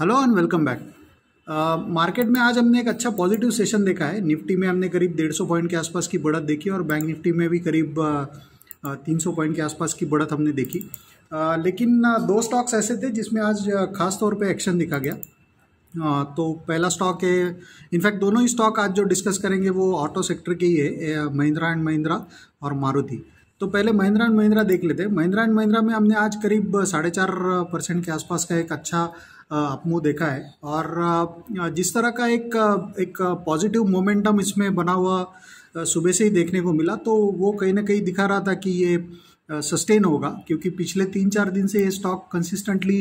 hello and welcome back market में आज हमने एक अच्छा पॉजिटिव सेशन देखा है निफ्टी में हमने करीब डेढ़ सौ पॉइंट के आसपास की बढ़त देखी और बैंक निफ्टी में भी करीब uh, uh, तीन सौ पॉइंट के आसपास की बढ़त हमने देखी uh, लेकिन uh, दो स्टॉक्स ऐसे थे जिसमें आज खास तौर पे एक्शन दिखा गया uh, तो पहला स्टॉक है इनफैक्ट दोनों ही स्टॉक आज जो डिस्कस करेंगे वो ऑटो सेक्टर के ही है महिंद्रा एंड महिंद्रा और मारुति तो पहले महिंद्रा एंड महिंद्रा देख लेते हैं महिंद्रा एंड महिंद्रा में हमने आज करीब साढ़े चार परसेंट के आसपास का एक अच्छा अपमो देखा है और जिस तरह का एक एक पॉजिटिव मोमेंटम इसमें बना हुआ सुबह से ही देखने को मिला तो वो कहीं ना कहीं दिखा रहा था कि ये सस्टेन होगा क्योंकि पिछले तीन चार दिन से ये स्टॉक कंसिस्टेंटली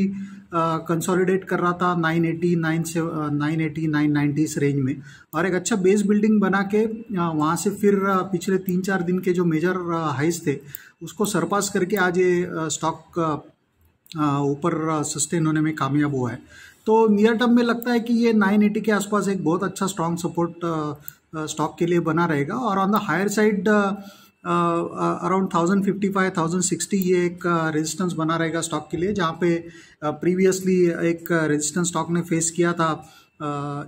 कंसोलिडेट कर रहा था 980, नाइन 980, नाइन इस रेंज में और एक अच्छा बेस बिल्डिंग बना के वहाँ से फिर पिछले तीन चार दिन के जो मेजर हाइस थे उसको सरपास करके आज ये स्टॉक ऊपर सस्टेन होने में कामयाब हुआ है तो नियर टर्म में लगता है कि ये 980 के आसपास एक बहुत अच्छा स्ट्रॉन्ग सपोर्ट स्टॉक के लिए बना रहेगा और on the higher side around thousand fifty five thousand sixty ये एक रेजिस्टेंस बना रहेगा स्टॉक के लिए जहाँ पे प्रीवियसली एक रेजिस्टेंस स्टॉक ने फेस किया था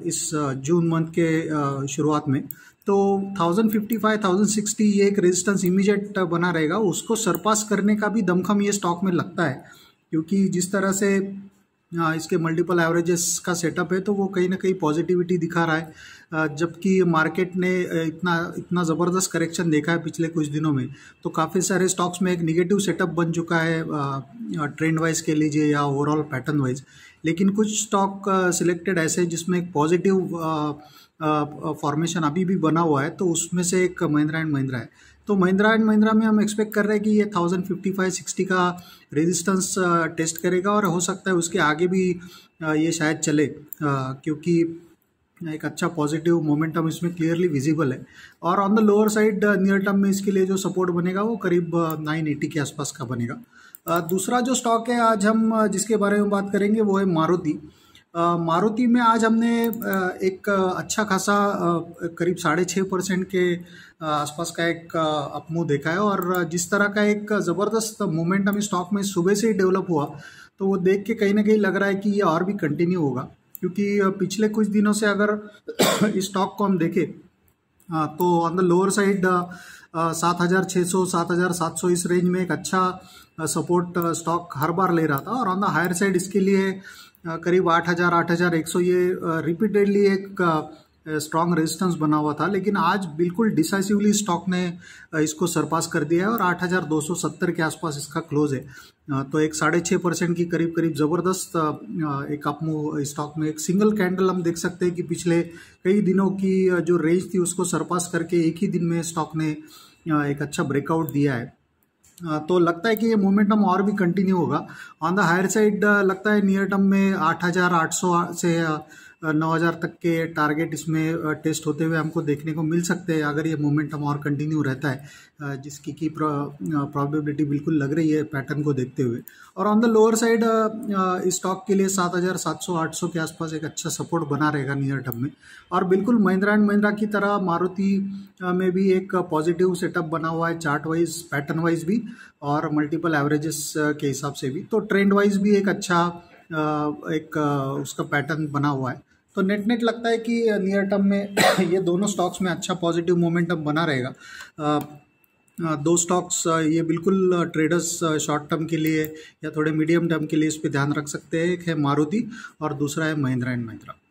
इस जून मंथ के शुरुआत में तो thousand fifty five thousand sixty ये एक रेजिस्टेंस इमीजिएट बना रहेगा उसको सरपास करने का भी दमखम ये स्टॉक में लगता है क्योंकि जिस तरह से हाँ, इसके मल्टीपल एवरेजेस का सेटअप है तो वो कहीं ना कहीं पॉजिटिविटी दिखा रहा है जबकि मार्केट ने इतना इतना ज़बरदस्त करेक्शन देखा है पिछले कुछ दिनों में तो काफ़ी सारे स्टॉक्स में एक निगेटिव सेटअप बन चुका है ट्रेंड वाइज कह लीजिए या ओवरऑल पैटर्न वाइज लेकिन कुछ स्टॉक सिलेक्टेड ऐसे जिसमें एक पॉजिटिव फॉर्मेशन अभी भी बना हुआ है तो उसमें से एक महिंद्रा एंड महिंद्रा है तो महिंद्रा एंड महिंद्रा में हम एक्सपेक्ट कर रहे हैं कि ये थाउजेंड फिफ्टी फाइव सिक्सटी का रेजिस्टेंस टेस्ट करेगा और हो सकता है उसके आगे भी ये शायद चले क्योंकि एक अच्छा पॉजिटिव मोमेंटम इसमें क्लियरली विजिबल है और on the lower side near term में इसके लिए जो सपोर्ट बनेगा वो करीब नाइन एटी के आसपास का बनेगा दूसरा जो स्टॉक है आज हम जिसके बारे में बात करेंगे वो है मारुति मारुति में आज हमने एक अच्छा खासा करीब साढ़े छः परसेंट के आसपास का एक अपमूव देखा है और जिस तरह का एक ज़बरदस्त मोमेंट हमें स्टॉक में सुबह से ही डेवलप हुआ तो वो देख के कहीं ना कहीं लग रहा है कि ये और भी कंटिन्यू होगा क्योंकि पिछले कुछ दिनों से अगर इस स्टॉक को हम देखें हाँ, तो ऑन द लोअर साइड सात हज़ार छः सौ सात हज़ार सात सौ इस रेंज में एक अच्छा सपोर्ट स्टॉक हर बार ले रहा था और ऑन द हायर साइड इसके लिए करीब आठ हज़ार आठ हज़ार एक सौ ये रिपीटेडली एक स्ट्रांग रेजिस्टेंस बना हुआ था लेकिन आज बिल्कुल डिसाइसिवली स्टॉक ने इसको सरपास कर दिया है और 8,270 के आसपास इसका क्लोज है तो एक साढ़े छः परसेंट की करीब करीब ज़बरदस्त एक अपमो स्टॉक में एक सिंगल कैंडल हम देख सकते हैं कि पिछले कई दिनों की जो रेंज थी उसको सरपास करके एक ही दिन में स्टॉक ने एक अच्छा ब्रेकआउट दिया है तो लगता है कि ये मोमेंटम और भी कंटिन्यू होगा ऑन द हायर साइड लगता है नियर टर्म में आठ से 9000 तक के टारगेट इसमें टेस्ट होते हुए हमको देखने को मिल सकते हैं अगर ये मोमेंटम और कंटिन्यू रहता है जिसकी की प्रोबेबिलिटी बिल्कुल लग रही है पैटर्न को देखते हुए और on the lower side stock के लिए 7700 800 के आसपास एक अच्छा सपोर्ट बना रहेगा नियर टर्म में और बिल्कुल महिंद्रा एंड महिंद्रा की तरह मारुति में भी एक पॉजिटिव सेटअप बना हुआ है चार्ट वाइज पैटर्न वाइज भी और मल्टीपल एवरेजेस के हिसाब से भी तो ट्रेंड वाइज भी एक अच्छा एक उसका पैटर्न बना हुआ है तो नेट नेट लगता है कि नियर uh, टर्म में ये दोनों स्टॉक्स में अच्छा पॉजिटिव मोमेंटम बना रहेगा uh, uh, दो स्टॉक्स ये बिल्कुल ट्रेडर्स शॉर्ट टर्म के लिए या थोड़े मीडियम टर्म के लिए इस पर ध्यान रख सकते हैं एक है मारुति और दूसरा है महिंद्रा एंड महिंद्रा